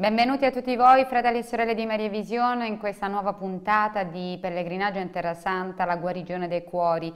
Benvenuti a tutti voi, fratelli e sorelle di Maria Visione, in questa nuova puntata di Pellegrinaggio in Terra Santa, la guarigione dei cuori.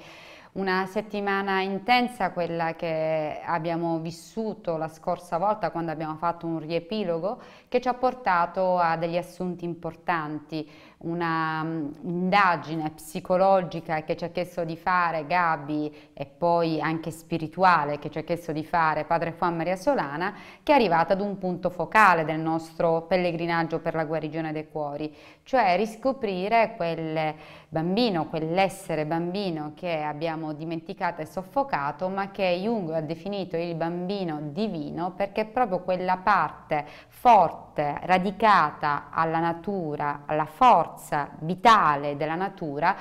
Una settimana intensa quella che abbiamo vissuto la scorsa volta quando abbiamo fatto un riepilogo che ci ha portato a degli assunti importanti un'indagine mm, psicologica che ci ha chiesto di fare Gabi e poi anche spirituale che ci ha chiesto di fare padre Juan Maria Solana che è arrivata ad un punto focale del nostro pellegrinaggio per la guarigione dei cuori, cioè riscoprire quel bambino, quell'essere bambino che abbiamo dimenticato e soffocato ma che Jung ha definito il bambino divino perché è proprio quella parte forte, radicata alla natura, alla forza forza vitale della natura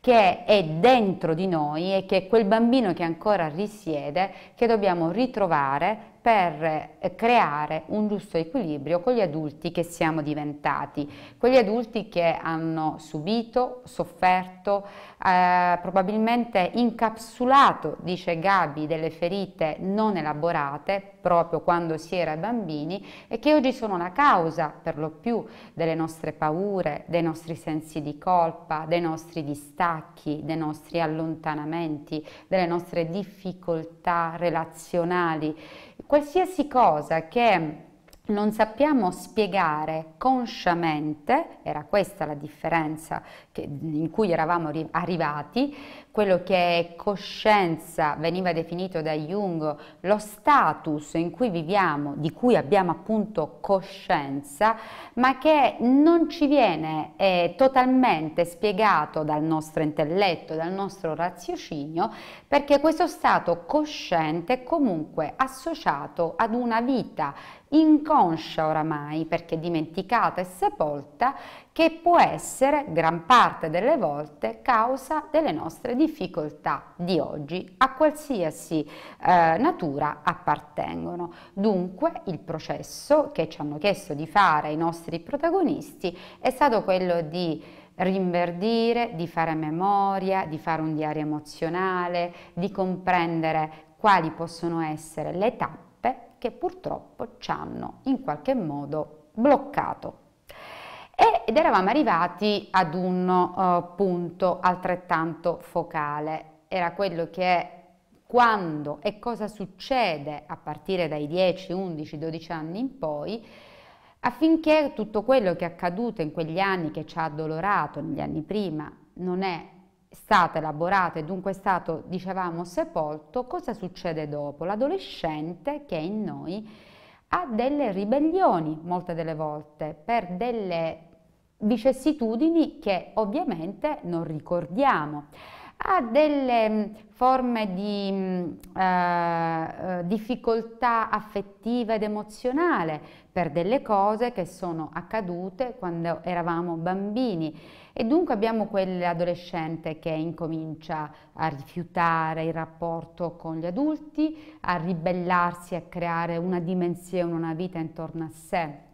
che è dentro di noi e che è quel bambino che ancora risiede che dobbiamo ritrovare per eh, creare un giusto equilibrio con gli adulti che siamo diventati, quegli adulti che hanno subito, sofferto, eh, probabilmente incapsulato, dice Gabi, delle ferite non elaborate proprio quando si era bambini e che oggi sono la causa per lo più delle nostre paure, dei nostri sensi di colpa, dei nostri distacchi, dei nostri allontanamenti, delle nostre difficoltà relazionali Qualsiasi cosa che non sappiamo spiegare consciamente, era questa la differenza che, in cui eravamo arrivati, quello che è coscienza veniva definito da Jung lo status in cui viviamo, di cui abbiamo appunto coscienza, ma che non ci viene eh, totalmente spiegato dal nostro intelletto, dal nostro raziocinio, perché questo stato cosciente è comunque associato ad una vita inconscia oramai, perché dimenticata e sepolta, che può essere gran parte delle volte causa delle nostre difficoltà di oggi, a qualsiasi eh, natura appartengono. Dunque il processo che ci hanno chiesto di fare i nostri protagonisti è stato quello di rinverdire, di fare memoria, di fare un diario emozionale, di comprendere quali possono essere le tappe che purtroppo ci hanno in qualche modo bloccato ed eravamo arrivati ad un uh, punto altrettanto focale, era quello che è quando e cosa succede a partire dai 10, 11, 12 anni in poi affinché tutto quello che è accaduto in quegli anni che ci ha addolorato negli anni prima non è stato elaborato e dunque è stato, dicevamo, sepolto, cosa succede dopo? L'adolescente che è in noi ha delle ribellioni molte delle volte per delle vicissitudini che ovviamente non ricordiamo. Ha delle mm, forme di mm, eh, eh, difficoltà affettiva ed emozionale per delle cose che sono accadute quando eravamo bambini e dunque abbiamo quell'adolescente che incomincia a rifiutare il rapporto con gli adulti, a ribellarsi, a creare una dimensione, una vita intorno a sé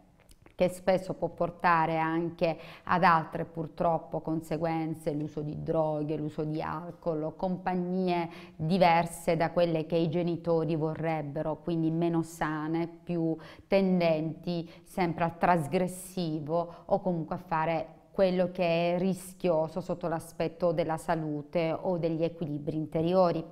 che spesso può portare anche ad altre purtroppo conseguenze, l'uso di droghe, l'uso di alcol, compagnie diverse da quelle che i genitori vorrebbero, quindi meno sane, più tendenti sempre al trasgressivo o comunque a fare quello che è rischioso sotto l'aspetto della salute o degli equilibri interiori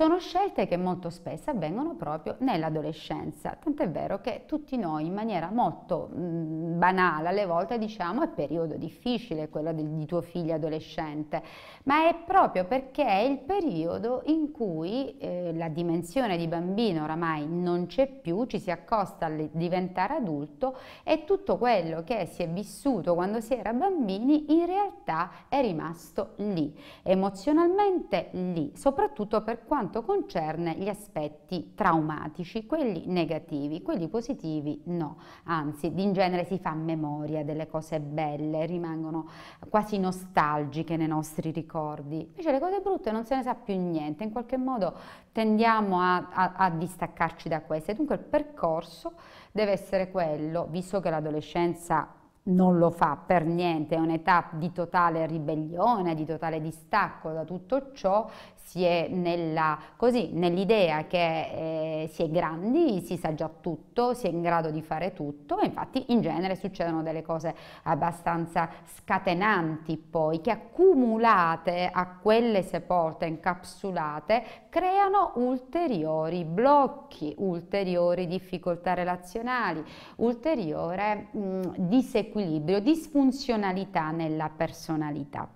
sono scelte che molto spesso avvengono proprio nell'adolescenza, tant'è vero che tutti noi in maniera molto mh, mhmm, banale alle volte diciamo è periodo difficile quello di, di tuo figlio adolescente, ma è proprio perché è il periodo in cui eh, la dimensione di bambino oramai non c'è più, ci si accosta al diventare adulto e tutto quello che si è vissuto quando si era bambini in realtà è rimasto lì, emozionalmente lì, soprattutto per quanto concerne gli aspetti traumatici, quelli negativi, quelli positivi no, anzi in genere si fa memoria delle cose belle, rimangono quasi nostalgiche nei nostri ricordi ricordi. Invece le cose brutte non se ne sa più niente, in qualche modo tendiamo a, a, a distaccarci da queste. Dunque il percorso deve essere quello, visto che l'adolescenza non lo fa per niente, è un'età di totale ribellione, di totale distacco da tutto ciò, si è nell'idea che eh, si è grandi, si sa già tutto, si è in grado di fare tutto e infatti in genere succedono delle cose abbastanza scatenanti poi che accumulate a quelle sepolte incapsulate creano ulteriori blocchi, ulteriori difficoltà relazionali, ulteriore mh, disequilibrio, disfunzionalità nella personalità.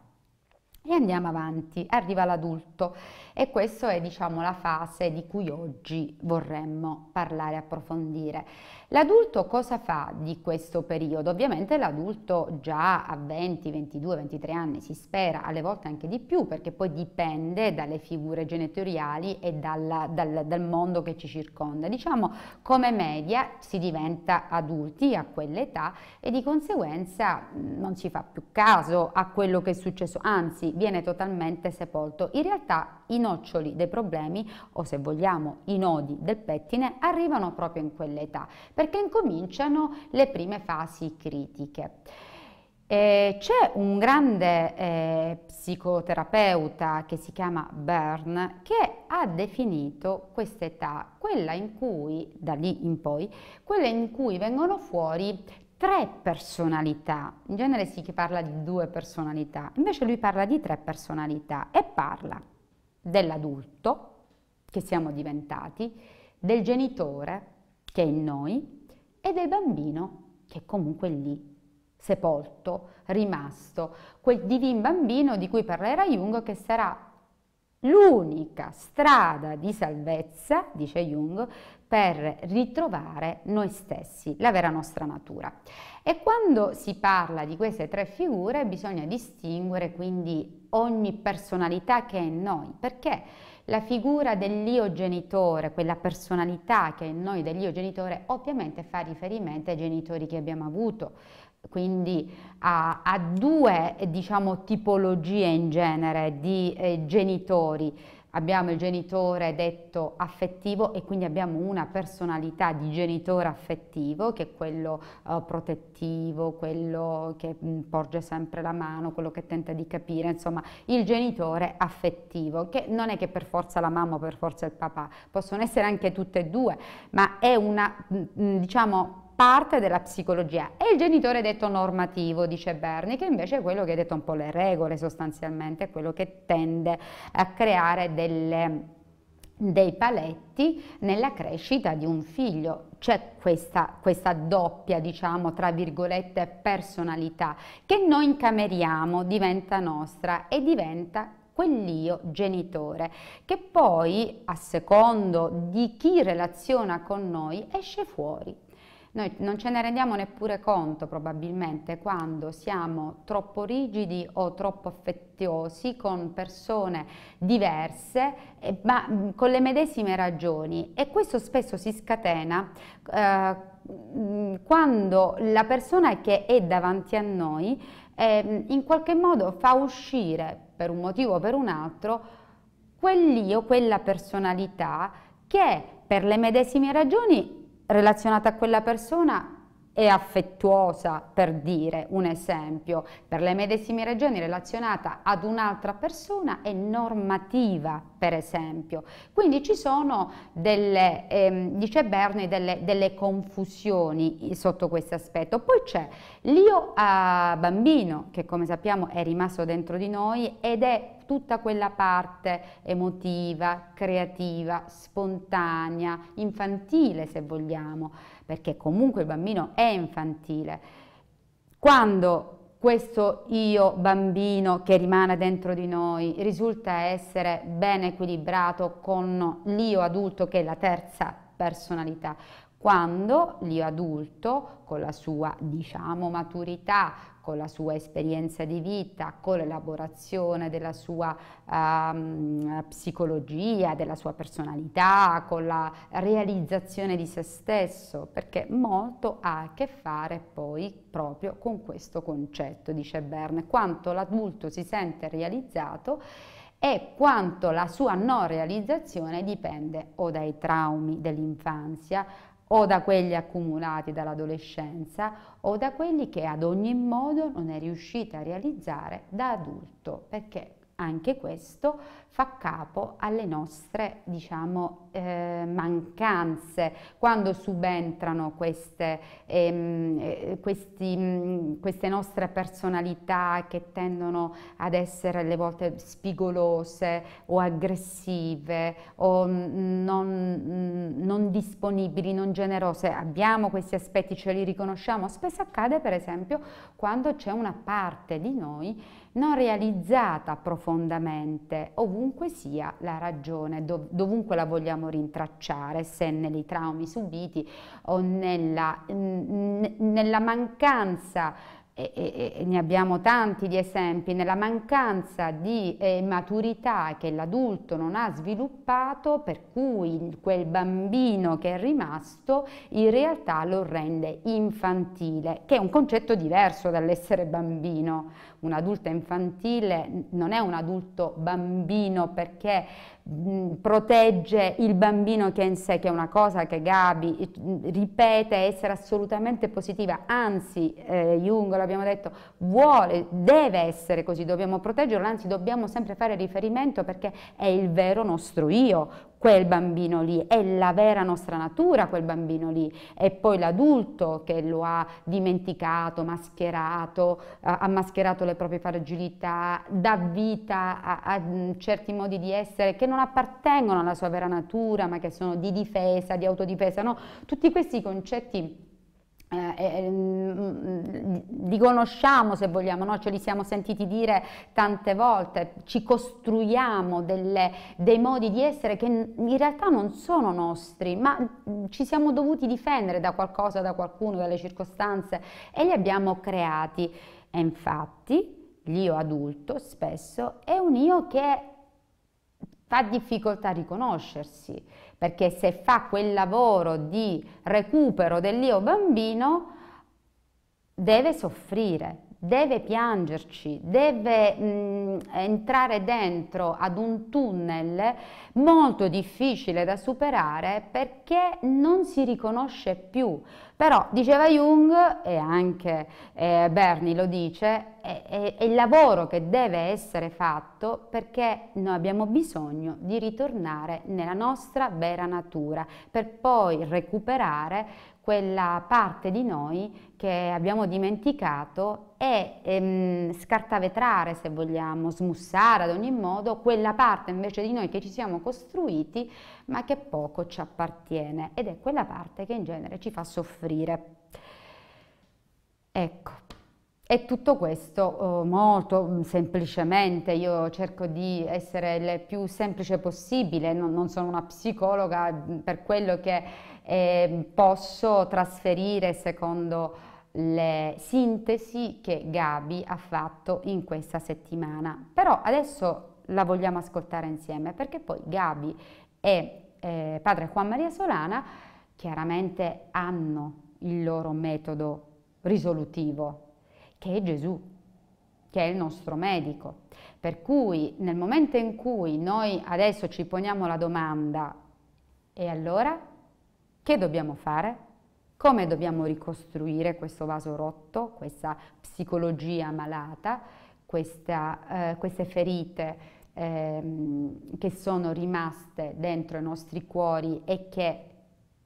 E andiamo avanti, arriva l'adulto e questa è diciamo la fase di cui oggi vorremmo parlare, approfondire. L'adulto cosa fa di questo periodo? Ovviamente l'adulto già a 20, 22, 23 anni si spera, alle volte anche di più perché poi dipende dalle figure genitoriali e dalla, dal, dal mondo che ci circonda. Diciamo come media si diventa adulti a quell'età e di conseguenza non si fa più caso a quello che è successo, anzi viene totalmente sepolto. In realtà i noccioli dei problemi o se vogliamo i nodi del pettine arrivano proprio in quell'età perché incominciano le prime fasi critiche. Eh, c'è un grande eh, psicoterapeuta che si chiama Byrne che ha definito questa età, quella in cui, da lì in poi, quella in cui vengono fuori tre personalità. In genere si parla di due personalità, invece lui parla di tre personalità e parla dell'adulto che siamo diventati, del genitore che è in noi e del bambino che è comunque lì, sepolto, rimasto, quel divin bambino di cui parlerà Jung che sarà l'unica strada di salvezza, dice Jung, per ritrovare noi stessi, la vera nostra natura. E quando si parla di queste tre figure bisogna distinguere quindi ogni personalità che è in noi, perché la figura dell'io genitore, quella personalità che è in noi dell'io genitore, ovviamente fa riferimento ai genitori che abbiamo avuto, quindi a, a due diciamo, tipologie in genere di eh, genitori abbiamo il genitore detto affettivo e quindi abbiamo una personalità di genitore affettivo che è quello eh, protettivo, quello che mh, mm, porge sempre la mano, quello che tenta di capire, insomma il genitore affettivo che non è che per forza la mamma o per forza il papà, possono essere anche tutte e due, ma è una mh, mm, mm, diciamo parte della psicologia. È il genitore detto normativo, dice Berni, che invece è quello che ha detto un po' le regole sostanzialmente, è quello che tende a creare delle, dei paletti nella crescita di un figlio c'è questa, questa, doppia, diciamo, tra virgolette, personalità che noi incameriamo, diventa nostra e diventa quell'io genitore, che poi, a secondo di chi relaziona con noi, esce fuori noi non ce ne rendiamo neppure conto probabilmente quando siamo troppo rigidi o troppo affettuosi con persone diverse eh, ma mm, con le medesime ragioni e questo spesso si scatena eh, mm, quando la persona che è davanti a noi eh, in qualche modo fa uscire per un motivo o per un altro quell'io, quella personalità che per le medesime ragioni relazionata a quella persona è affettuosa, per dire un esempio, per le medesime ragioni relazionata ad un'altra persona è normativa, per esempio. Quindi ci sono delle, ehm, dice Berni, delle, delle, confusioni eh, sotto questo aspetto. Poi c'è l'io a bambino, che come sappiamo è rimasto dentro di noi ed è tutta quella parte emotiva, creativa, spontanea, infantile se vogliamo, perché comunque il bambino è infantile. Quando questo io bambino che rimane dentro di noi risulta essere ben equilibrato con l'io adulto che è la terza personalità, quando l'io adulto con la sua diciamo maturità, con la sua esperienza di vita, con l'elaborazione della sua um, psicologia, della sua personalità, con la realizzazione di se stesso, perché molto ha a che fare poi proprio con questo concetto, dice Berne, quanto l'adulto si sente realizzato e quanto la sua non realizzazione dipende o dai traumi dell'infanzia o da quelli accumulati dall'adolescenza o da quelli che ad ogni modo non è riuscita a realizzare da adulto, perché anche questo fa capo alle nostre diciamo, eh, mancanze quando subentrano queste, ehm, eh, questi, mh, mm, queste nostre personalità che tendono ad essere alle volte spigolose o aggressive o mm, non, mm, non disponibili, non generose. Abbiamo questi aspetti, ce li riconosciamo. Spesso accade per esempio quando c'è una parte di noi non realizzata profondamente, ovunque sia la ragione, dov dovunque la vogliamo rintracciare, se nei traumi subiti o nella, nella mancanza e, e, e, ne abbiamo tanti di esempi, nella mancanza di eh, maturità che l'adulto non ha sviluppato, per cui quel bambino che è rimasto in realtà lo rende infantile, che è un concetto diverso dall'essere bambino. Un adulto infantile non è un adulto bambino perché mh, mm, protegge il bambino che è in sé, che è una cosa che Gabi eh, ripete essere assolutamente positiva, anzi eh, Jung, l'abbiamo detto, vuole, deve essere così, dobbiamo proteggerlo, anzi dobbiamo sempre fare riferimento perché è il vero nostro io, quel bambino lì, è la vera nostra natura quel bambino lì, è poi l'adulto che lo ha dimenticato, mascherato, eh, ha mascherato le proprie fragilità, dà vita a, a mm, certi modi di essere che non appartengono alla sua vera natura, ma che sono di difesa, di autodifesa, no? Tutti questi concetti eh, eh, mm, mm, li conosciamo se vogliamo, no? ce li siamo sentiti dire tante volte, ci costruiamo delle, dei modi di essere che in realtà non sono nostri, ma mm, ci siamo dovuti difendere da qualcosa, da qualcuno, dalle circostanze e li abbiamo creati. E infatti l'io adulto spesso è un io che fa difficoltà a riconoscersi, perché se fa quel lavoro di recupero dell'io bambino, deve soffrire, deve piangerci, deve mh, entrare dentro ad un tunnel molto difficile da superare perché non si riconosce più. Però, diceva Jung, e anche eh, Berni lo dice, è, è, è il lavoro che deve essere fatto perché noi abbiamo bisogno di ritornare nella nostra vera natura per poi recuperare quella parte di noi che abbiamo dimenticato e ehm, scartavetrare, se vogliamo, smussare ad ogni modo quella parte invece di noi che ci siamo costruiti ma che poco ci appartiene ed è quella parte che in genere ci fa soffrire. Ecco, e tutto questo eh, molto mm, semplicemente, io cerco di essere il più semplice possibile, non, non sono una psicologa mm, per quello che eh, posso trasferire secondo le sintesi che Gabi ha fatto in questa settimana. Però adesso la vogliamo ascoltare insieme perché poi Gabi e eh, padre Juan Maria Solana chiaramente hanno il loro metodo risolutivo che è Gesù che è il nostro medico. Per cui nel momento in cui noi adesso ci poniamo la domanda e allora che dobbiamo fare? Come dobbiamo ricostruire questo vaso rotto, questa psicologia malata, questa, eh, queste ferite ehm, che sono rimaste dentro i nostri cuori e che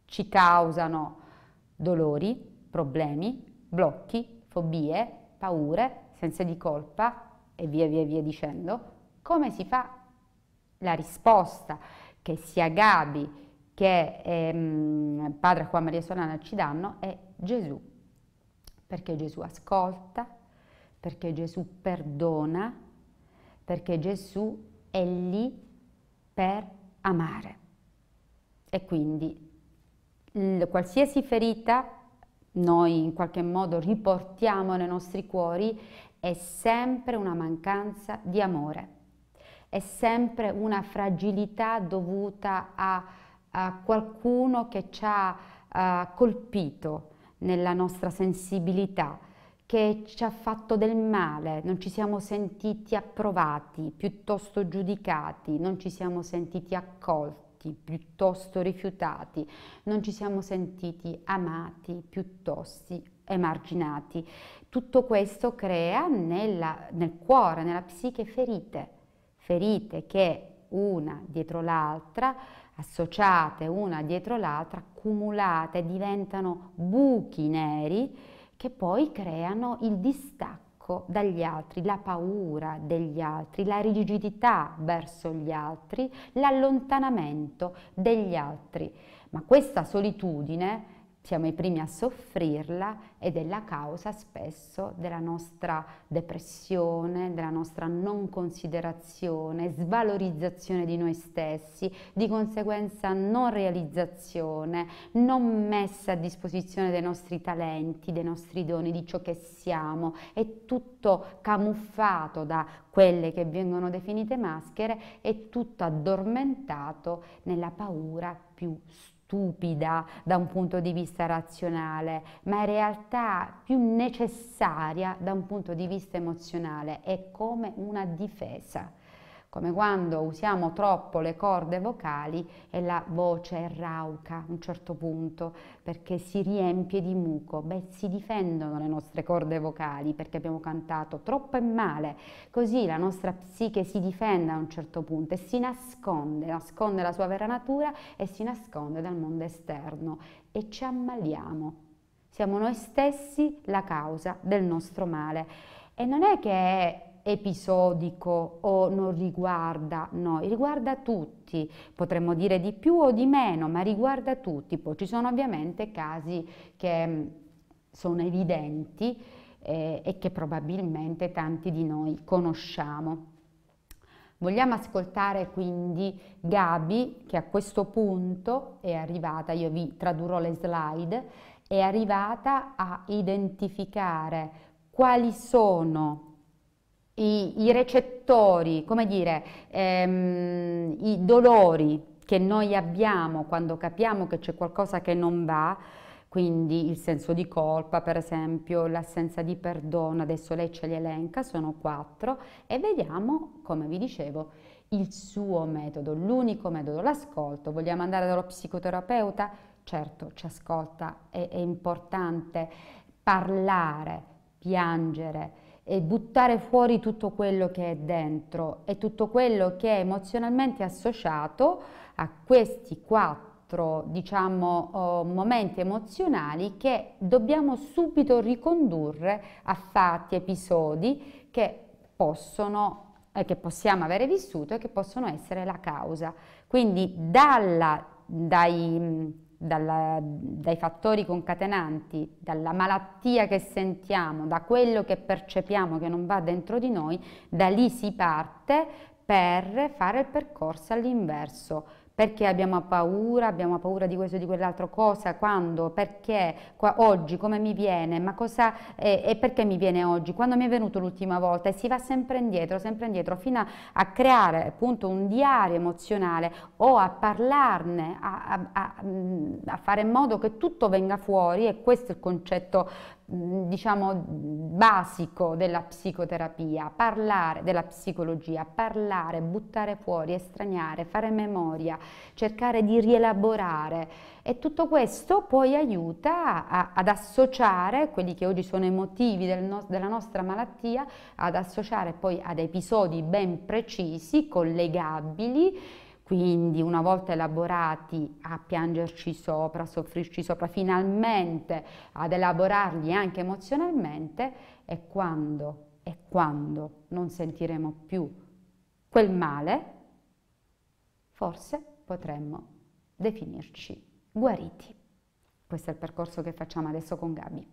ci causano dolori, problemi, blocchi, fobie, paure, senso di colpa e via via via dicendo, come si fa la risposta che sia Gabi? che eh, padre Juan Maria Solana ci danno è Gesù, perché Gesù ascolta, perché Gesù perdona, perché Gesù è lì per amare. E quindi qualsiasi ferita noi in qualche modo riportiamo nei nostri cuori è sempre una mancanza di amore, è sempre una fragilità dovuta a uh, qualcuno che ci ha uh, colpito nella nostra sensibilità, che ci ha fatto del male, non ci siamo sentiti approvati, piuttosto giudicati, non ci siamo sentiti accolti piuttosto rifiutati, non ci siamo sentiti amati, piuttosto emarginati. Tutto questo crea nella, nel cuore, nella psiche ferite, ferite che una dietro l'altra associate una dietro l'altra, accumulate, diventano buchi neri che poi creano il distacco dagli altri, la paura degli altri, la rigidità verso gli altri, l'allontanamento degli altri. Ma questa solitudine siamo i primi a soffrirla ed è la causa spesso della nostra depressione, della nostra non considerazione, svalorizzazione di noi stessi, di conseguenza non realizzazione, non messa a disposizione dei nostri talenti, dei nostri doni, di ciò che siamo. È tutto camuffato da quelle che vengono definite maschere, è tutto addormentato nella paura più stupida stupida da un punto di vista razionale, ma in realtà più necessaria da un punto di vista emozionale, è come una difesa come quando usiamo troppo le corde vocali e la voce rauca a un certo punto perché si riempie di muco. Beh, si difendono le nostre corde vocali perché abbiamo cantato troppo e male, così la nostra psiche si difende a un certo punto e si nasconde, nasconde la sua vera natura e si nasconde dal mondo esterno e ci ammaliamo. Siamo noi stessi la causa del nostro male. E non è che episodico o non riguarda noi, riguarda tutti, potremmo dire di più o di meno, ma riguarda tutti. Poi ci sono ovviamente casi che mm, sono evidenti eh, e che probabilmente tanti di noi conosciamo. Vogliamo ascoltare quindi Gabi che a questo punto è arrivata, io vi tradurrò le slide, è arrivata a identificare quali sono i, i recettori, come dire, ehm, i dolori che noi abbiamo quando capiamo che c'è qualcosa che non va, quindi il senso di colpa, per esempio, l'assenza di perdono, adesso lei ce li elenca, sono quattro, e vediamo, come vi dicevo, il suo metodo, l'unico metodo, l'ascolto. Vogliamo andare dallo psicoterapeuta? Certo, ci ascolta, è, è importante parlare, piangere, e buttare fuori tutto quello che è dentro e tutto quello che è emozionalmente associato a questi quattro diciamo oh, momenti emozionali che dobbiamo subito ricondurre a fatti, episodi che possono eh, che possiamo avere vissuto e che possono essere la causa. Quindi dalla, dai dalla, dai fattori concatenanti, dalla malattia che sentiamo, da quello che percepiamo che non va dentro di noi, da lì si parte per fare il percorso all'inverso perché abbiamo paura, abbiamo paura di questo e di quell'altro, cosa, quando, perché, qua, oggi, come mi viene, ma cosa eh, e perché mi viene oggi, quando mi è venuto l'ultima volta e si va sempre indietro, sempre indietro, fino a, a creare appunto un diario emozionale o a parlarne, a, a, a fare in modo che tutto venga fuori e questo è il concetto diciamo basico della psicoterapia, parlare della psicologia, parlare, buttare fuori, estraniare, fare memoria, cercare di rielaborare e tutto questo poi aiuta a, ad associare quelli che oggi sono i motivi del no, della nostra malattia, ad associare poi ad episodi ben precisi, collegabili quindi una volta elaborati a piangerci sopra, a soffrirci sopra, finalmente ad elaborarli anche emozionalmente, è quando, è quando non sentiremo più quel male, forse potremmo definirci guariti. Questo è il percorso che facciamo adesso con Gabi.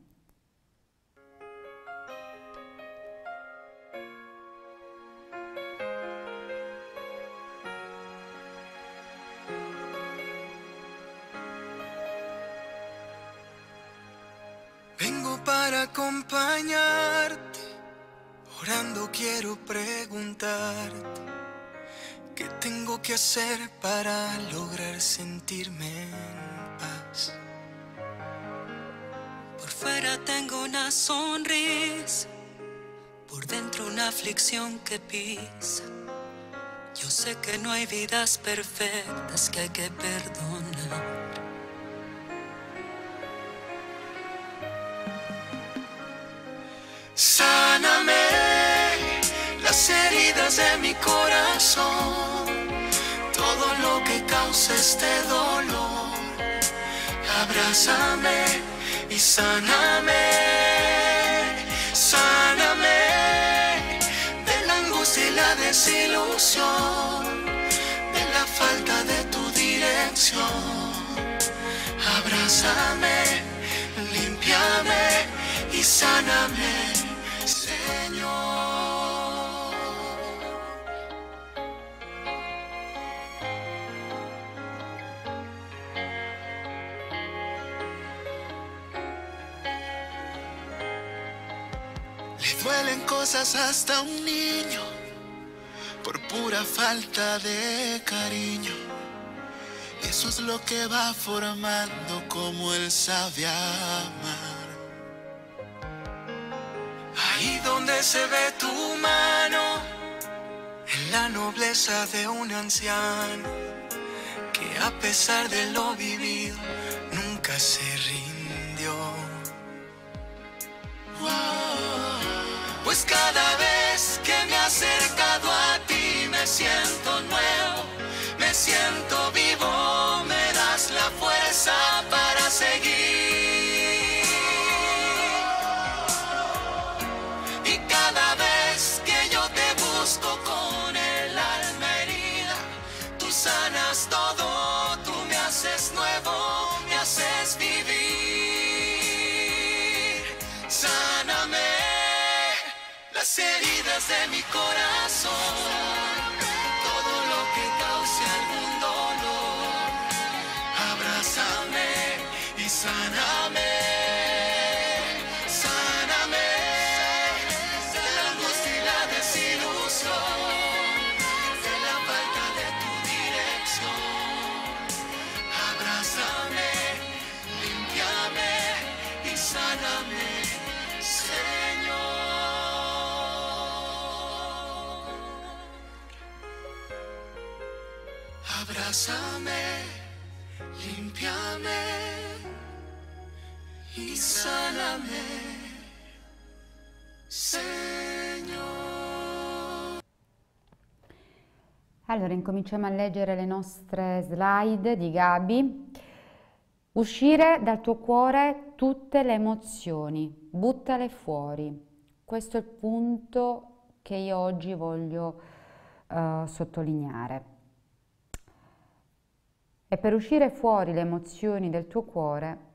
acompañarte, orando quiero preguntarte, ¿qué tengo que hacer para lograr sentirme en paz? Por fuera tengo una sonrisa, por dentro una aflicción que pisa. Yo sé que no hay vidas perfectas que hay que perdonar. Sáname las heridas de mi corazón, todo lo que causa este dolor. Abrázame y sáname, sáname de la angustia y la desilusión, de la falta de tu dirección. Abrázame, limpiame y sáname. cosas hasta un niño por pura falta de cariño. eso es lo que va formando como el sabe amar. Ahí donde se ve tu mano, en la nobleza de un anciano, que a pesar de lo vivido, nunca se rindió. Pues cada vez que me acerco de mi corazón. me, Signore. Allora, incominciamo a leggere le nostre slide di Gabi. Uscire dal tuo cuore tutte le emozioni, buttale fuori. Questo è il punto che io oggi voglio uh, sottolineare. E per uscire fuori le emozioni del tuo cuore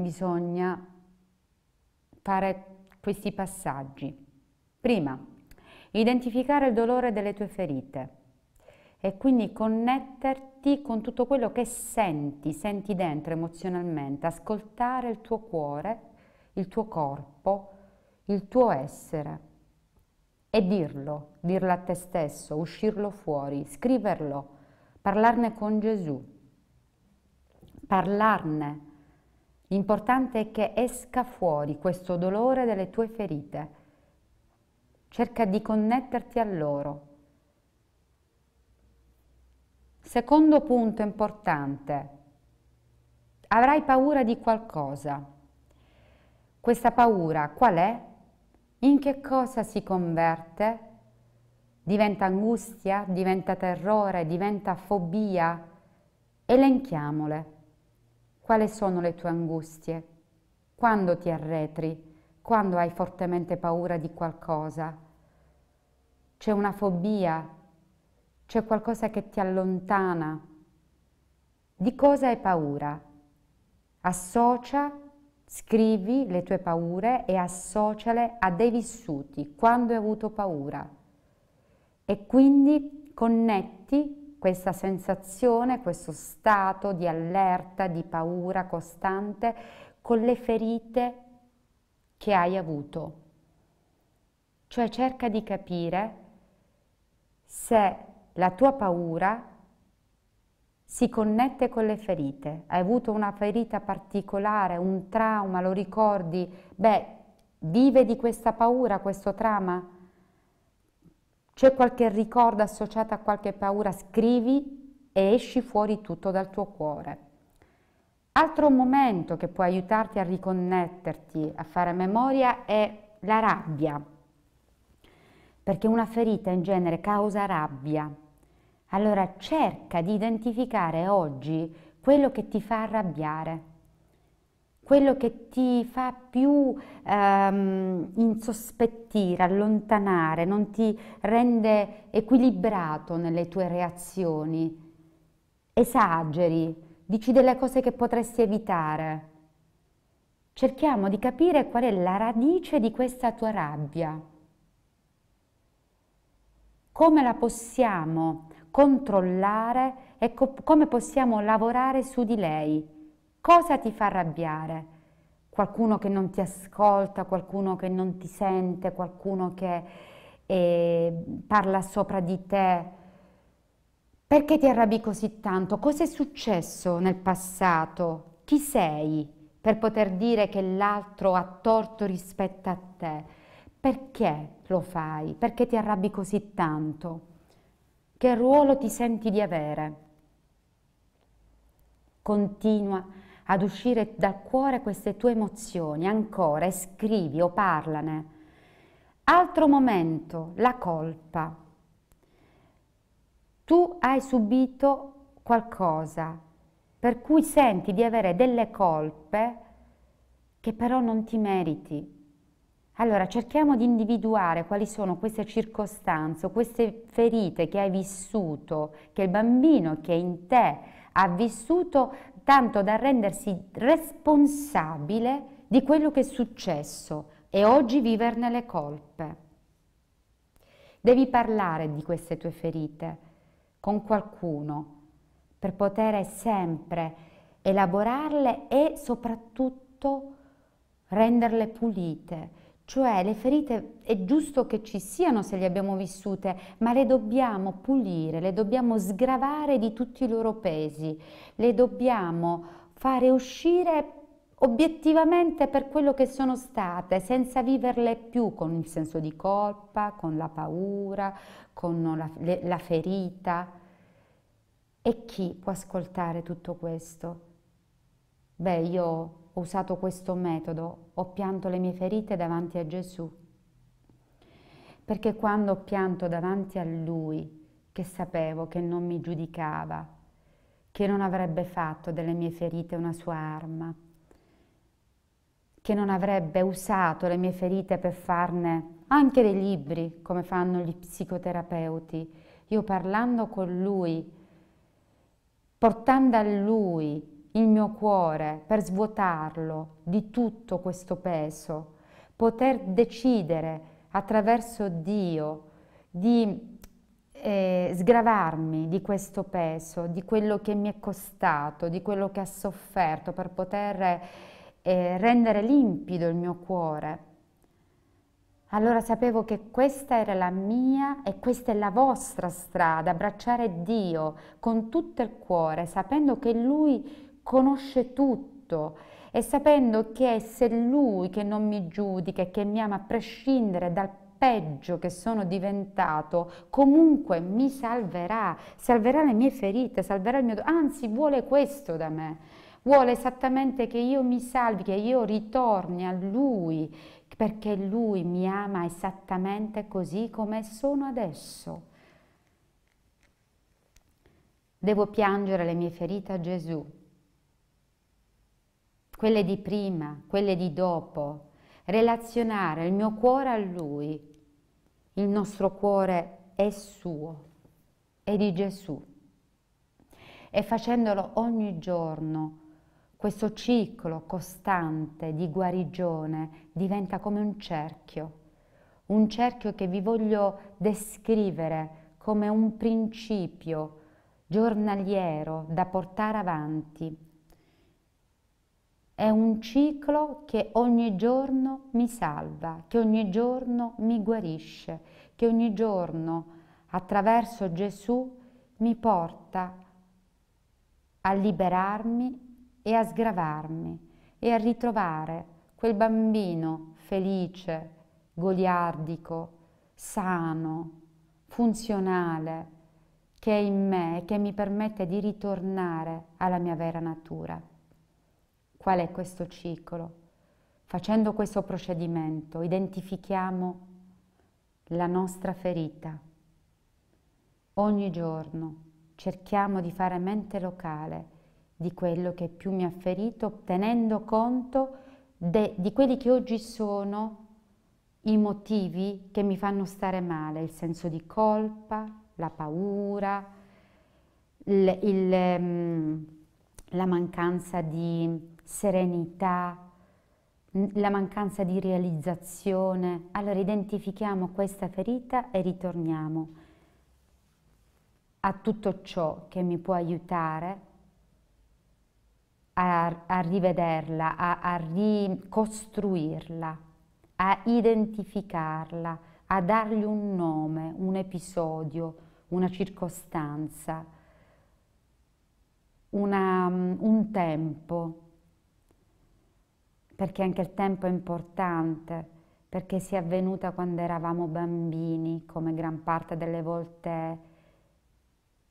bisogna fare questi passaggi. Prima, identificare il dolore delle tue ferite e quindi connetterti con tutto quello che senti, senti dentro emozionalmente, ascoltare il tuo cuore, il tuo corpo, il tuo essere e dirlo, dirlo a te stesso, uscirlo fuori, scriverlo, parlarne con Gesù, parlarne L'importante è che esca fuori questo dolore delle tue ferite. Cerca di connetterti a loro. Secondo punto importante, avrai paura di qualcosa. Questa paura qual è? In che cosa si converte? Diventa angustia? Diventa terrore? Diventa fobia? Elenchiamole. Quali sono le tue angustie? Quando ti arretri? Quando hai fortemente paura di qualcosa? C'è una fobia? C'è qualcosa che ti allontana? Di cosa hai paura? Associa, scrivi le tue paure e associale a dei vissuti, quando hai avuto paura. E quindi connetti questa sensazione, questo stato di allerta, di paura costante con le ferite che hai avuto. Cioè cerca di capire se la tua paura si connette con le ferite. Hai avuto una ferita particolare, un trauma, lo ricordi? Beh, vive di questa paura, questo trauma? C'è qualche ricordo associato a qualche paura? Scrivi e esci fuori tutto dal tuo cuore. Altro momento che può aiutarti a riconnetterti, a fare memoria, è la rabbia, perché una ferita in genere causa rabbia. Allora cerca di identificare oggi quello che ti fa arrabbiare quello che ti fa più ehm, insospettire, allontanare, non ti rende equilibrato nelle tue reazioni, esageri, dici delle cose che potresti evitare. Cerchiamo di capire qual è la radice di questa tua rabbia, come la possiamo controllare e co come possiamo lavorare su di lei Cosa ti fa arrabbiare? Qualcuno che non ti ascolta, qualcuno che non ti sente, qualcuno che eh, parla sopra di te. Perché ti arrabbi così tanto? Cos'è successo nel passato? Chi sei per poter dire che l'altro ha torto rispetto a te? Perché lo fai? Perché ti arrabbi così tanto? Che ruolo ti senti di avere? Continua ad uscire dal cuore queste tue emozioni ancora e scrivi o parlane. Altro momento, la colpa. Tu hai subito qualcosa per cui senti di avere delle colpe che però non ti meriti. Allora cerchiamo di individuare quali sono queste circostanze, queste ferite che hai vissuto, che il bambino che è in te ha vissuto tanto da rendersi responsabile di quello che è successo e oggi viverne le colpe. Devi parlare di queste tue ferite con qualcuno per poter sempre elaborarle e soprattutto renderle pulite, cioè le ferite è giusto che ci siano se le abbiamo vissute, ma le dobbiamo pulire, le dobbiamo sgravare di tutti i loro pesi, le dobbiamo fare uscire obiettivamente per quello che sono state, senza viverle più con il senso di colpa, con la paura, con la, le, la ferita. E chi può ascoltare tutto questo? Beh, io ho usato questo metodo, ho pianto le mie ferite davanti a Gesù. Perché quando ho pianto davanti a Lui, che sapevo che non mi giudicava, che non avrebbe fatto delle mie ferite una sua arma, che non avrebbe usato le mie ferite per farne anche dei libri, come fanno gli psicoterapeuti. Io parlando con Lui, portando a Lui il mio cuore per svuotarlo di tutto questo peso, poter decidere attraverso Dio di eh, sgravarmi di questo peso, di quello che mi è costato, di quello che ha sofferto, per poter eh, rendere limpido il mio cuore. Allora sapevo che questa era la mia e questa è la vostra strada, abbracciare Dio con tutto il cuore, sapendo che Lui è conosce tutto e sapendo che se Lui che non mi giudica e che mi ama a prescindere dal peggio che sono diventato, comunque mi salverà, salverà le mie ferite, salverà il mio... anzi vuole questo da me, vuole esattamente che io mi salvi, che io ritorni a Lui, perché Lui mi ama esattamente così come sono adesso. Devo piangere le mie ferite a Gesù, quelle di prima, quelle di dopo, relazionare il mio cuore a Lui. Il nostro cuore è suo, è di Gesù. E facendolo ogni giorno, questo ciclo costante di guarigione diventa come un cerchio, un cerchio che vi voglio descrivere come un principio giornaliero da portare avanti è un ciclo che ogni giorno mi salva, che ogni giorno mi guarisce, che ogni giorno attraverso Gesù mi porta a liberarmi e a sgravarmi e a ritrovare quel bambino felice, goliardico, sano, funzionale che è in me e che mi permette di ritornare alla mia vera natura. Qual è questo ciclo? Facendo questo procedimento identifichiamo la nostra ferita. Ogni giorno cerchiamo di fare mente locale di quello che più mi ha ferito, tenendo conto de, di quelli che oggi sono i motivi che mi fanno stare male, il senso di colpa, la paura, il, il, ehm, la mancanza di serenità, la mancanza di realizzazione. Allora identifichiamo questa ferita e ritorniamo a tutto ciò che mi può aiutare a, a rivederla, a, a ricostruirla, a identificarla, a dargli un nome, un episodio, una circostanza, una, un tempo perché anche il tempo è importante, perché sia avvenuta quando eravamo bambini, come gran parte delle volte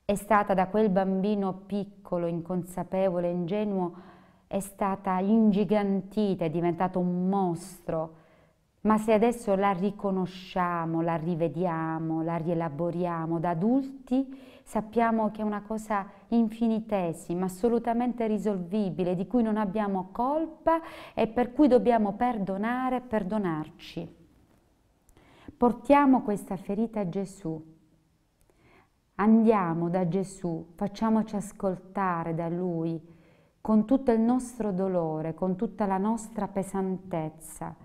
è stata da quel bambino piccolo, inconsapevole, ingenuo, è stata ingigantita, è diventato un mostro. Ma se adesso la riconosciamo, la rivediamo, la rielaboriamo da adulti, sappiamo che è una cosa infinitesima, assolutamente risolvibile, di cui non abbiamo colpa e per cui dobbiamo perdonare e perdonarci. Portiamo questa ferita a Gesù. Andiamo da Gesù, facciamoci ascoltare da Lui con tutto il nostro dolore, con tutta la nostra pesantezza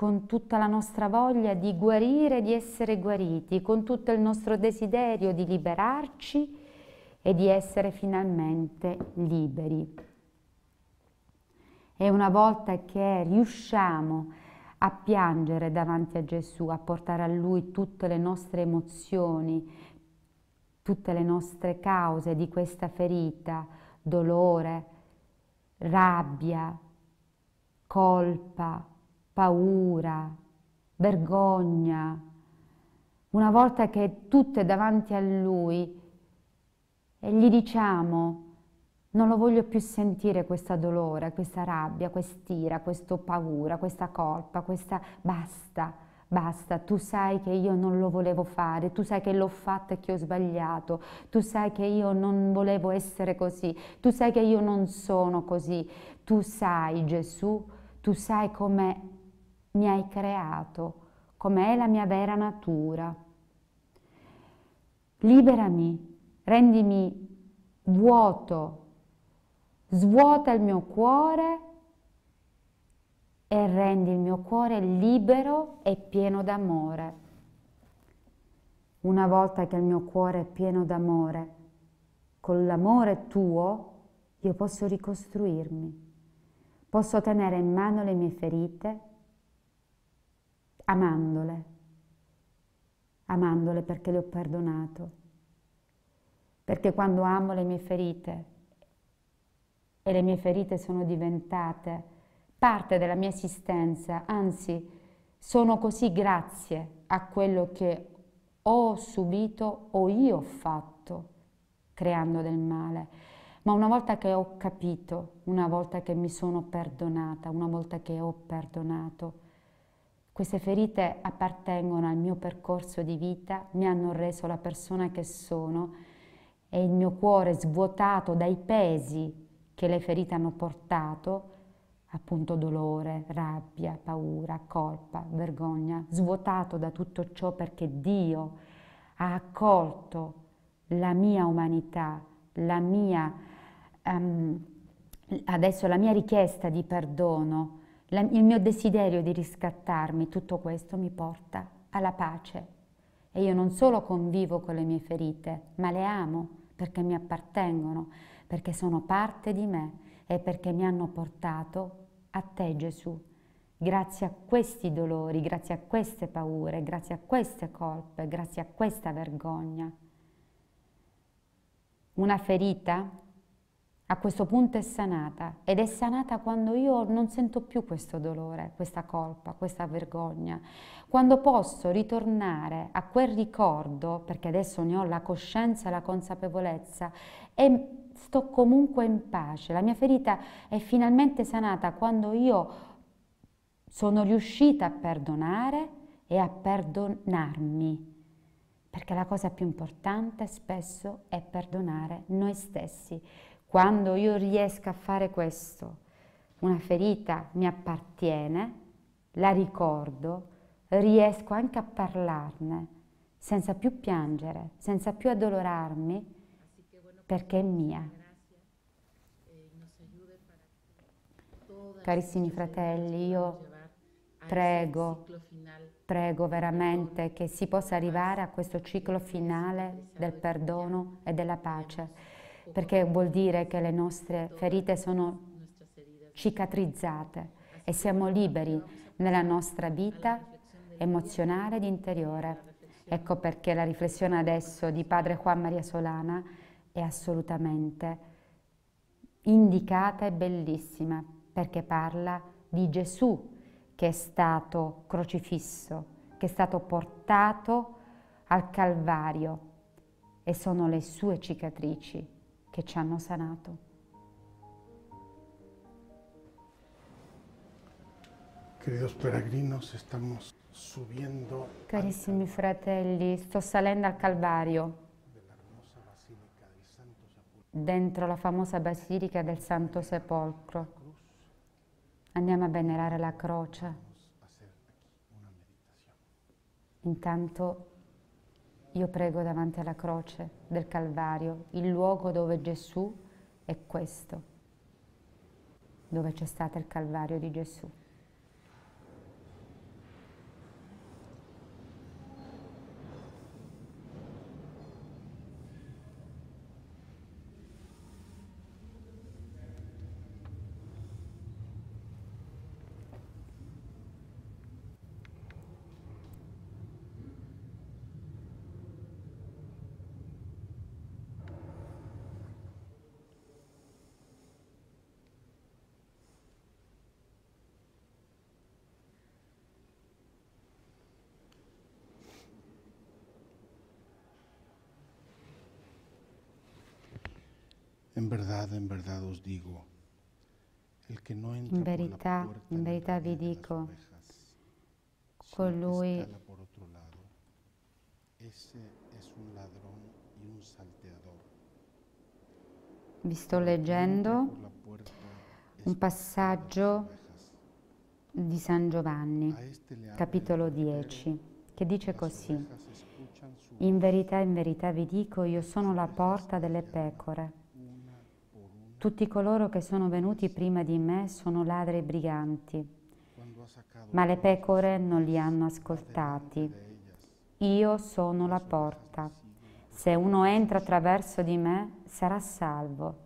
con tutta la nostra voglia di guarire, di essere guariti, con tutto il nostro desiderio di liberarci e di essere finalmente liberi. E una volta che riusciamo a piangere davanti a Gesù, a portare a Lui tutte le nostre emozioni, tutte le nostre cause di questa ferita, dolore, rabbia, colpa, paura, vergogna. Una volta che tutto è davanti a Lui e gli diciamo non lo voglio più sentire questo dolore, questa rabbia, quest'ira, questa paura, questa colpa, questa basta, basta, tu sai che io non lo volevo fare, tu sai che l'ho fatto e che ho sbagliato, tu sai che io non volevo essere così, tu sai che io non sono così, tu sai Gesù, tu sai come mi hai creato, com'è la mia vera natura. Liberami, rendimi vuoto, svuota il mio cuore e rendi il mio cuore libero e pieno d'amore. Una volta che il mio cuore è pieno d'amore, con l'amore tuo io posso ricostruirmi, posso tenere in mano le mie ferite amandole, amandole perché le ho perdonato, perché quando amo le mie ferite e le mie ferite sono diventate parte della mia esistenza, anzi sono così grazie a quello che ho subito o io ho fatto creando del male. Ma una volta che ho capito, una volta che mi sono perdonata, una volta che ho perdonato, queste ferite appartengono al mio percorso di vita, mi hanno reso la persona che sono e il mio cuore svuotato dai pesi che le ferite hanno portato, appunto dolore, rabbia, paura, colpa, vergogna, svuotato da tutto ciò perché Dio ha accolto la mia umanità, la mia, um, adesso la mia richiesta di perdono, la, il mio desiderio di riscattarmi, tutto questo mi porta alla pace. E io non solo convivo con le mie ferite, ma le amo perché mi appartengono, perché sono parte di me e perché mi hanno portato a te Gesù. Grazie a questi dolori, grazie a queste paure, grazie a queste colpe, grazie a questa vergogna. Una ferita a questo punto è sanata ed è sanata quando io non sento più questo dolore, questa colpa, questa vergogna, quando posso ritornare a quel ricordo, perché adesso ne ho la coscienza, e la consapevolezza e sto comunque in pace. La mia ferita è finalmente sanata quando io sono riuscita a perdonare e a perdonarmi perché la cosa più importante spesso è perdonare noi stessi, quando io riesco a fare questo, una ferita mi appartiene, la ricordo, riesco anche a parlarne senza più piangere, senza più addolorarmi, perché è mia. Carissimi fratelli, io prego, prego veramente che si possa arrivare a questo ciclo finale del perdono e della pace perché vuol dire che le nostre ferite sono cicatrizzate e siamo liberi nella nostra vita emozionale ed interiore. Ecco perché la riflessione adesso di padre Juan Maria Solana è assolutamente indicata e bellissima, perché parla di Gesù che è stato crocifisso, che è stato portato al Calvario e sono le sue cicatrici che ci hanno sanato. Carissimi fratelli, sto salendo al Calvario dentro la famosa basilica del Santo Sepolcro. Andiamo a venerare la croce. Intanto io prego davanti alla croce del Calvario, il luogo dove Gesù è questo, dove c'è stato il Calvario di Gesù. verdad, en verdad os digo, el que no entra in verità, por la in verità vi dico, ovejas, colui por otro lado, ese es un ladrón y un salteador. Vi sto leggendo un passaggio di San Giovanni, capitolo 10, che dice così, in verità, in verità vi dico, io sono la porta delle pecore. Tutti coloro che sono venuti prima di me sono ladri e briganti, ma le pecore non li hanno ascoltati. Io sono la porta. Se uno entra attraverso di me sarà salvo.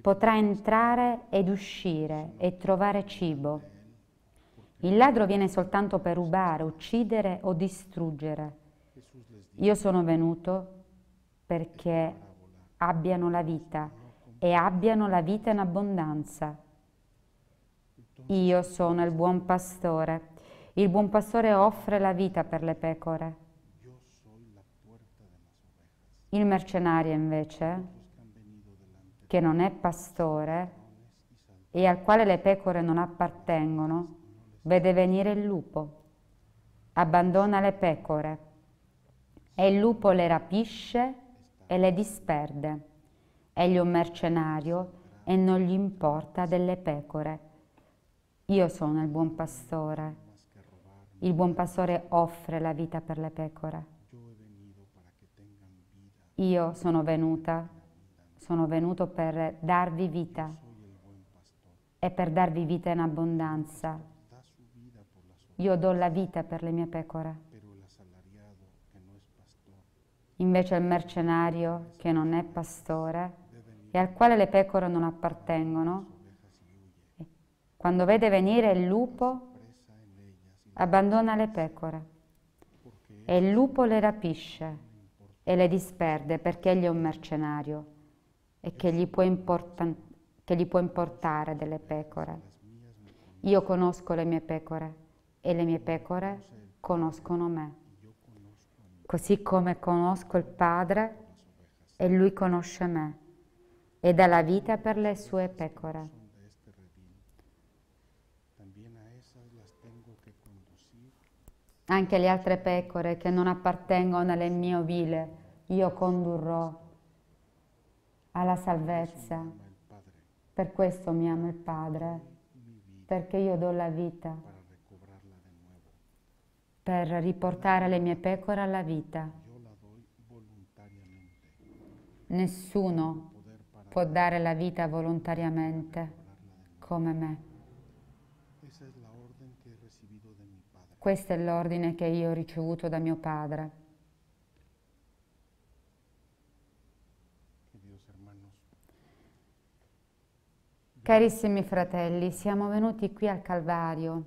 Potrà entrare ed uscire e trovare cibo. Il ladro viene soltanto per rubare, uccidere o distruggere. Io sono venuto perché abbiano la vita e abbiano la vita in abbondanza. Io sono il buon pastore. Il buon pastore offre la vita per le pecore. Il mercenario invece, che non è pastore e al quale le pecore non appartengono, vede venire il lupo, abbandona le pecore e il lupo le rapisce e le disperde. Egli è un mercenario e non gli importa delle pecore. Io sono il buon pastore. Il buon pastore offre la vita per le pecore. Io sono venuta, sono venuto per darvi vita e per darvi vita in abbondanza. Io do la vita per le mie pecore. Invece il mercenario che non è pastore e al quale le pecore non appartengono. Quando vede venire il lupo, abbandona le pecore e il lupo le rapisce e le disperde perché egli è un mercenario e che gli può, importan- che gli può importare delle pecore. Io conosco le mie pecore e le mie pecore conoscono me. Così come conosco il Padre e lui conosce me e dà la vita per le sue pecore. Anche le altre pecore che non appartengono alle mie ovile, io condurrò alla salvezza. Per questo mi ama il Padre, perché io do la vita per riportare le mie pecore alla vita. Nessuno può dare la vita volontariamente, come me. Questo è l'ordine che io ho ricevuto da mio padre. Carissimi fratelli, siamo venuti qui al Calvario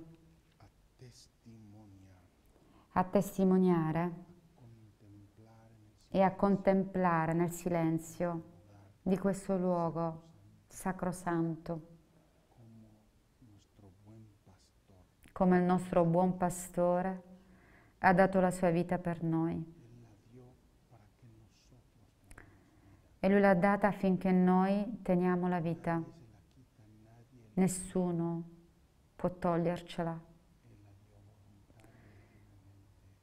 a testimoniare e a contemplare nel silenzio di questo luogo sacrosanto, come il nostro buon pastore ha dato la sua vita per noi. E lui l'ha data affinché noi teniamo la vita. Nessuno può togliercela.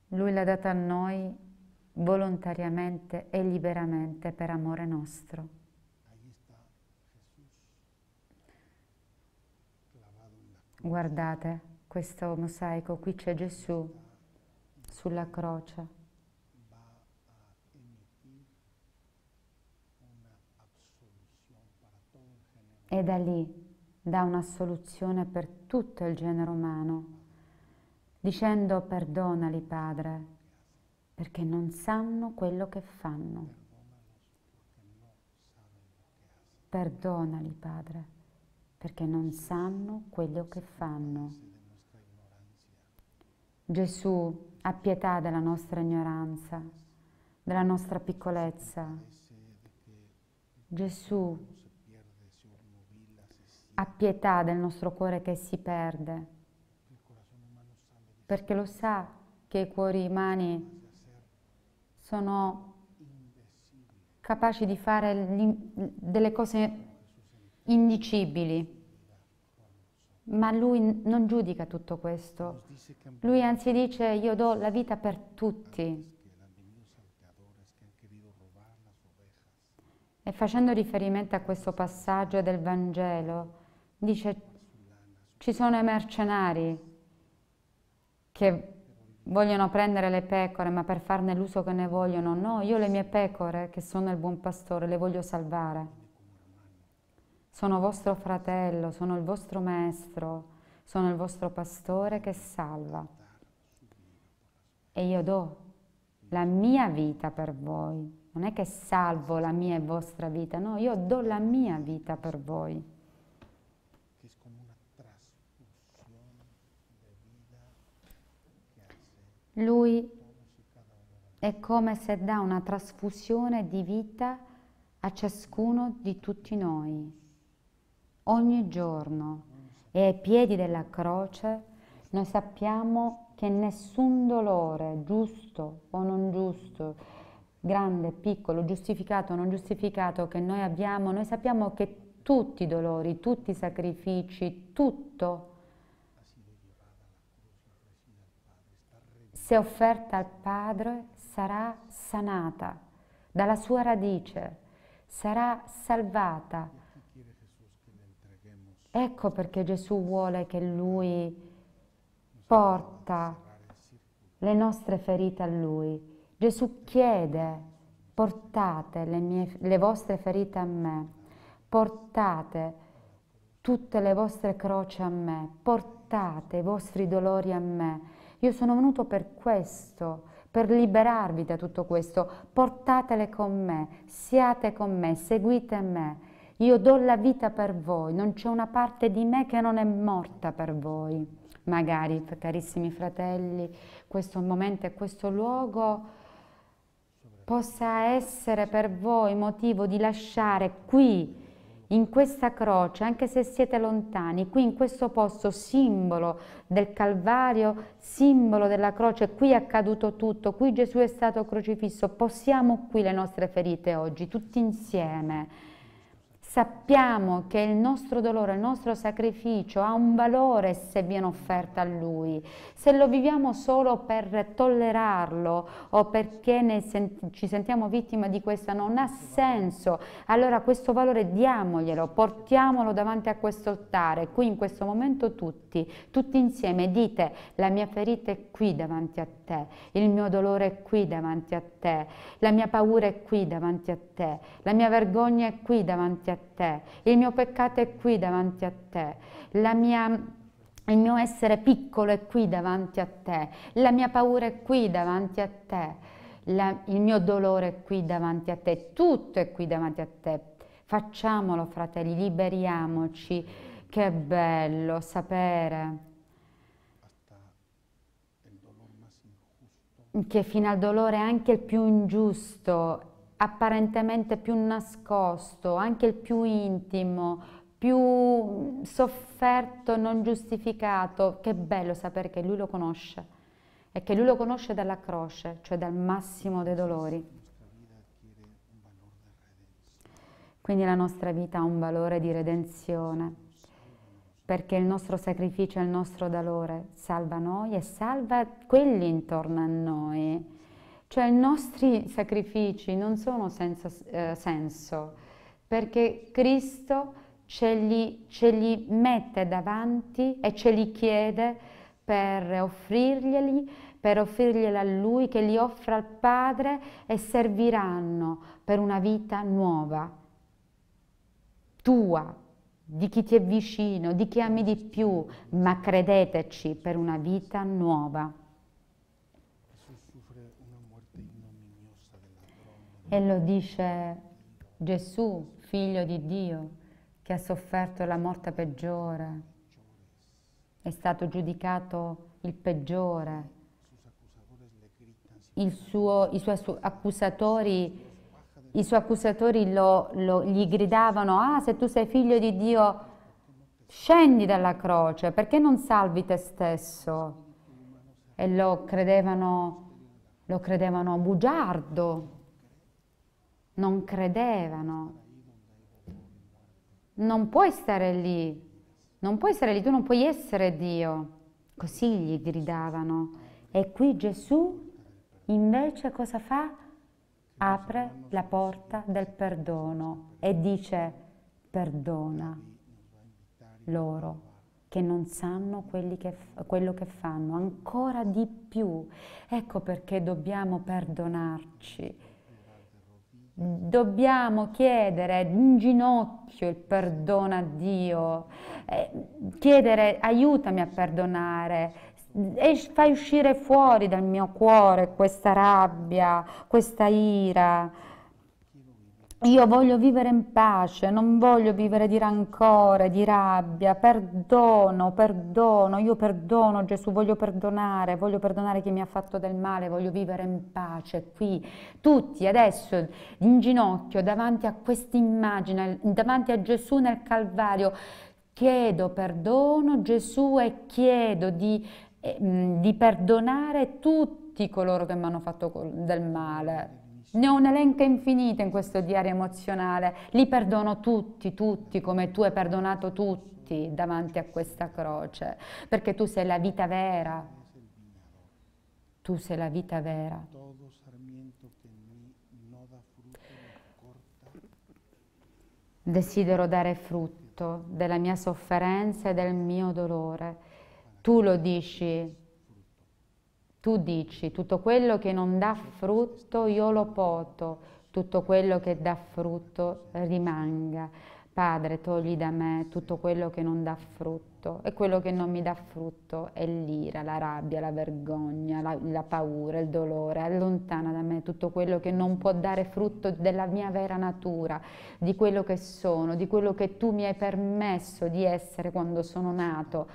Lui l'ha data a noi volontariamente e liberamente per amore nostro. Guardate questo mosaico, qui c'è Gesù sulla croce. E da lì dà un'assoluzione per tutto il genere umano, dicendo perdonali Padre, perché non sanno quello che fanno. Perdonali Padre perché non sanno quello che fanno. Gesù, ha pietà della nostra ignoranza, della nostra piccolezza. Gesù, ha pietà del nostro cuore che si perde, perché lo sa che i cuori umani sono capaci di fare delle cose indicibili. Ma lui non giudica tutto questo. Lui anzi dice io do la vita per tutti. E facendo riferimento a questo passaggio del Vangelo, dice ci sono i mercenari che vogliono prendere le pecore, ma per farne l'uso che ne vogliono. No, io le mie pecore, che sono il buon pastore, le voglio salvare. Sono vostro fratello, sono il vostro maestro, sono il vostro pastore che salva. E io do la mia vita per voi. Non è che salvo la mia e vostra vita, no, io do la mia vita per voi. Lui è come se dà una trasfusione di vita a ciascuno di tutti noi ogni giorno e ai piedi della croce noi sappiamo che nessun dolore, giusto o non giusto, grande, piccolo, giustificato o non giustificato che noi abbiamo, noi sappiamo che tutti i dolori, tutti i sacrifici, tutto se offerta al Padre sarà sanata dalla sua radice, sarà salvata Ecco perché Gesù vuole che Lui porta le nostre ferite a Lui. Gesù chiede, portate le, mie, le vostre ferite a me, portate tutte le vostre croci a me, portate i vostri dolori a me. Io sono venuto per questo, per liberarvi da tutto questo. Portatele con me, siate con me, seguite me. Io do la vita per voi, non c'è una parte di me che non è morta per voi. Magari, carissimi fratelli, questo momento e questo luogo possa essere per voi motivo di lasciare qui, in questa croce, anche se siete lontani, qui in questo posto, simbolo del Calvario, simbolo della croce, qui è accaduto tutto, qui Gesù è stato crocifisso, possiamo qui le nostre ferite oggi, tutti insieme sappiamo che il nostro dolore, il nostro sacrificio ha un valore se viene offerto a Lui, se lo viviamo solo per tollerarlo o perché sent ci sentiamo vittima di questo non ha senso, allora questo valore diamoglielo, portiamolo davanti a questo altare, qui in questo momento tutti, tutti insieme dite la mia ferita è qui davanti a te, il mio dolore è qui davanti a te, la mia paura è qui davanti a te, la mia vergogna è qui davanti a te te, il mio peccato è qui davanti a te, mia, il mio essere piccolo è qui davanti a te, la mia paura è qui davanti a te, la, il mio dolore è qui davanti a te, tutto è qui davanti a te. Facciamolo fratelli, liberiamoci, che bello sapere. che fino al dolore anche il più ingiusto apparentemente più nascosto, anche il più intimo, più mm, sofferto, non giustificato, che bello sapere che lui lo conosce e che lui lo conosce dalla croce, cioè dal massimo dei dolori. Quindi la nostra vita ha un valore di redenzione, perché il nostro sacrificio e il nostro dolore salva noi e salva quelli intorno a noi cioè i nostri sacrifici non sono senza eh, senso, perché Cristo ce li, ce li mette davanti e ce li chiede per offrirglieli, per offrirglieli a Lui, che li offra al Padre e serviranno per una vita nuova, tua, di chi ti è vicino, di chi ami di più, ma credeteci per una vita nuova. E lo dice Gesù, figlio di Dio, che ha sofferto la morte peggiore, è stato giudicato il peggiore. Il suo, I suoi accusatori, i suoi accusatori lo, lo, gli gridavano, ah se tu sei figlio di Dio, scendi dalla croce, perché non salvi te stesso? E lo credevano, lo credevano bugiardo, non credevano. Non puoi stare lì, non puoi stare lì, tu non puoi essere Dio. Così gli gridavano. E qui Gesù invece cosa fa? Apre la porta del perdono e dice perdona loro che non sanno che, quello che fanno, ancora di più. Ecco perché dobbiamo perdonarci dobbiamo chiedere in ginocchio il perdono a Dio, eh, chiedere aiutami a perdonare, e fai uscire fuori dal mio cuore questa rabbia, questa ira, io voglio vivere in pace, non voglio vivere di rancore, di rabbia, perdono, perdono, io perdono Gesù, voglio perdonare, voglio perdonare chi mi ha fatto del male, voglio vivere in pace qui. Tutti adesso in ginocchio davanti a questa immagine, davanti a Gesù nel Calvario, chiedo perdono Gesù e chiedo di, eh, di perdonare tutti coloro che mi hanno fatto del male ne ho un'elenca infinita in questo diario emozionale. Li perdono tutti, tutti, come tu hai perdonato tutti davanti a questa croce, perché tu sei la vita vera. Tu sei la vita vera. Desidero dare frutto della mia sofferenza e del mio dolore. Tu lo dici tu dici, tutto quello che non dà frutto io lo poto, tutto quello che dà frutto rimanga. Padre, togli da me tutto quello che non dà frutto e quello che non mi dà frutto è l'ira, la rabbia, la vergogna, la, la paura, il dolore. Allontana da me tutto quello che non può dare frutto della mia vera natura, di quello che sono, di quello che tu mi hai permesso di essere quando sono nato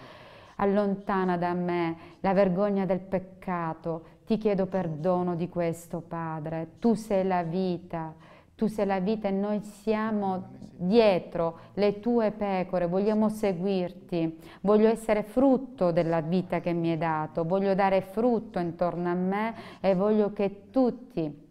allontana da me la vergogna del peccato. Ti chiedo perdono di questo, Padre. Tu sei la vita, tu sei la vita e noi siamo dietro le tue pecore, vogliamo seguirti, voglio essere frutto della vita che mi hai dato, voglio dare frutto intorno a me e voglio che tutti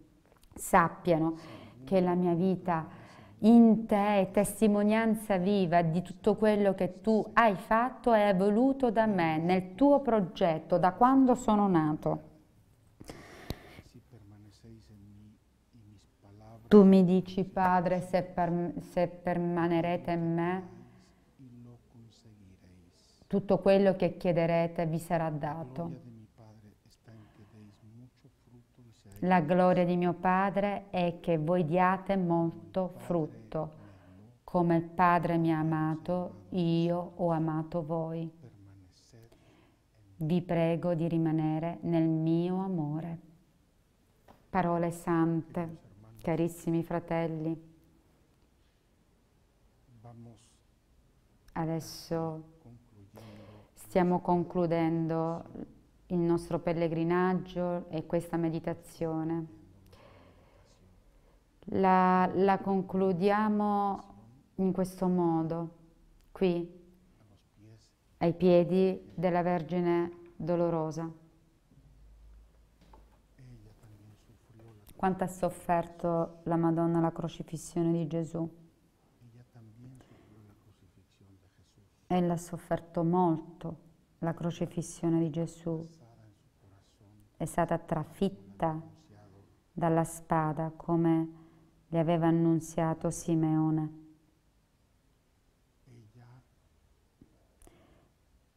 sappiano che la mia vita è in te è testimonianza viva di tutto quello che tu hai fatto e hai voluto da me nel tuo progetto da quando sono nato. Tu mi dici, Padre, se, per, se permanerete in me, tutto quello che chiederete vi sarà dato La gloria di mio Padre è che voi diate molto frutto. Come il Padre mi ha amato, io ho amato voi. Vi prego di rimanere nel mio amore. Parole sante, carissimi fratelli. Adesso stiamo concludendo il nostro pellegrinaggio e questa meditazione. La, la concludiamo in questo modo, qui, ai piedi della Vergine dolorosa. Quanto ha sofferto la Madonna la crocifissione di Gesù. Ella ha sofferto molto la crocifissione di Gesù è stata trafitta dalla spada come le aveva annunziato Simeone.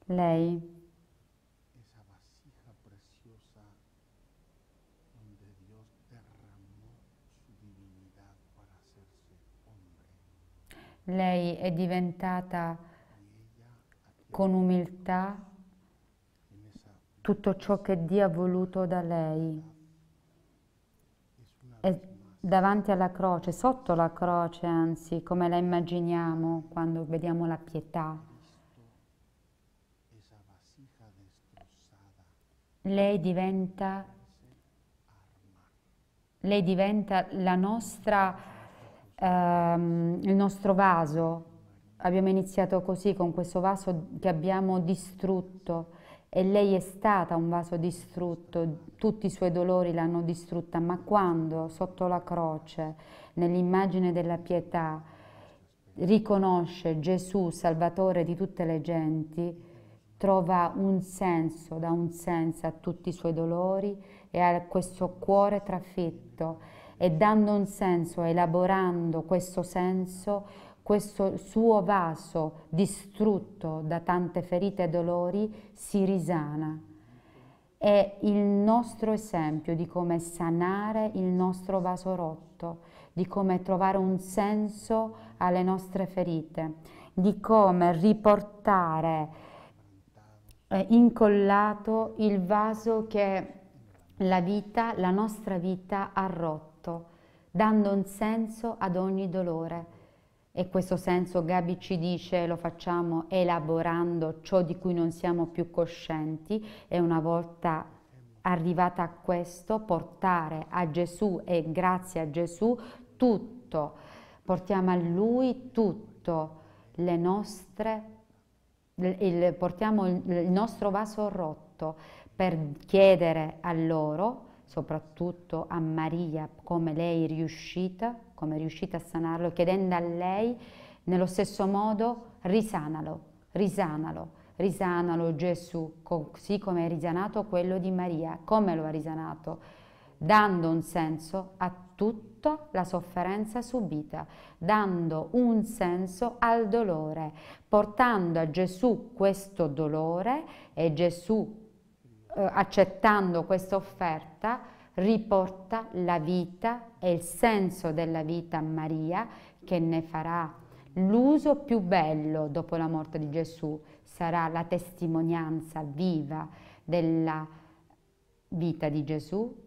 Lei Lei è diventata con umiltà tutto ciò che Dio ha voluto da lei. È davanti alla croce, sotto la croce anzi, come la immaginiamo quando vediamo la pietà. Lei diventa, lei diventa la nostra, ehm, il nostro vaso. Abbiamo iniziato così, con questo vaso che abbiamo distrutto e lei è stata un vaso distrutto, tutti i suoi dolori l'hanno distrutta, ma quando sotto la croce, nell'immagine della pietà, riconosce Gesù Salvatore di tutte le genti, trova un senso, dà un senso a tutti i suoi dolori e a questo cuore trafitto e dando un senso, elaborando questo senso, questo suo vaso distrutto da tante ferite e dolori si risana. È il nostro esempio di come sanare il nostro vaso rotto, di come trovare un senso alle nostre ferite, di come riportare eh, incollato il vaso che la vita, la nostra vita ha rotto, dando un senso ad ogni dolore e questo senso Gabi ci dice lo facciamo elaborando ciò di cui non siamo più coscienti e una volta arrivata a questo portare a Gesù e grazie a Gesù tutto, portiamo a Lui tutto, le nostre, il, portiamo il, il nostro vaso rotto per chiedere a loro soprattutto a Maria come lei è riuscita, come è riuscita a sanarlo, chiedendo a lei nello stesso modo risanalo, risanalo, risanalo Gesù, così come è risanato quello di Maria, come lo ha risanato, dando un senso a tutta la sofferenza subita, dando un senso al dolore, portando a Gesù questo dolore e Gesù eh, accettando questa offerta, riporta la vita e il senso della vita a Maria che ne farà l'uso più bello dopo la morte di Gesù, sarà la testimonianza viva della vita di Gesù,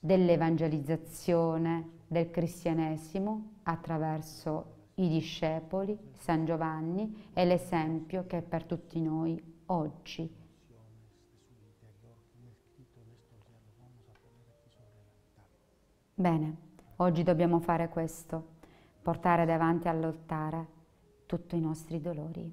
dell'evangelizzazione del cristianesimo attraverso i discepoli, San Giovanni e l'esempio che è per tutti noi oggi. Bene, oggi dobbiamo fare questo, portare davanti all'altare tutti i nostri dolori.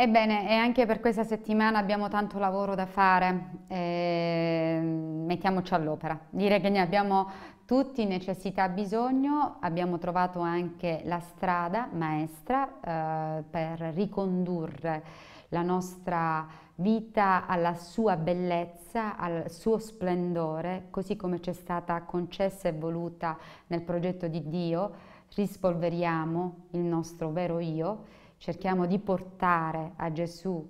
Ebbene, e anche per questa settimana abbiamo tanto lavoro da fare, eh, mettiamoci all'opera. Dire che ne abbiamo tutti necessità e bisogno, abbiamo trovato anche la strada maestra eh, per ricondurre la nostra vita alla sua bellezza, al suo splendore, così come ci è stata concessa e voluta nel progetto di Dio, rispolveriamo il nostro vero io cerchiamo di portare a Gesù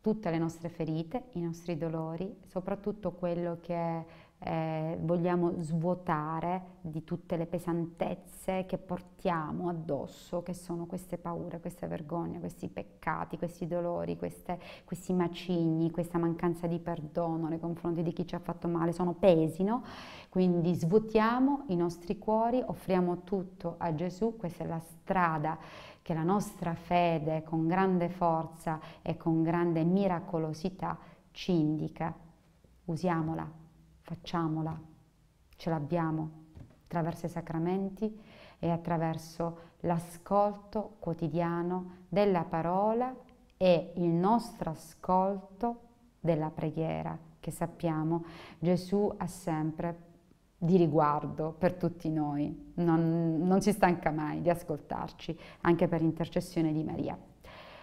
tutte le nostre ferite, i nostri dolori, soprattutto quello che eh, vogliamo svuotare di tutte le pesantezze che portiamo addosso, che sono queste paure, queste vergogne, questi peccati, questi dolori, queste, questi macigni, questa mancanza di perdono nei confronti di chi ci ha fatto male, sono pesi, no? Quindi svuotiamo i nostri cuori, offriamo tutto a Gesù, questa è la strada che la nostra fede con grande forza e con grande miracolosità ci indica. Usiamola, facciamola, ce l'abbiamo attraverso i sacramenti e attraverso l'ascolto quotidiano della parola e il nostro ascolto della preghiera che sappiamo Gesù ha sempre di riguardo per tutti noi, non, non si stanca mai di ascoltarci, anche per intercessione di Maria.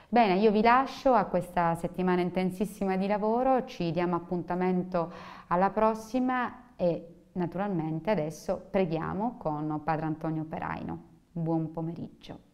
Bene, io vi lascio a questa settimana intensissima di lavoro, ci diamo appuntamento alla prossima e naturalmente adesso preghiamo con Padre Antonio Peraino. Buon pomeriggio.